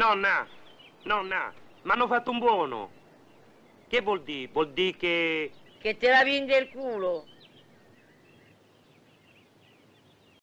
Nonna, nonna, mi hanno fatto un buono. Che vuol dire? Vuol dire che... Che te la vende il culo.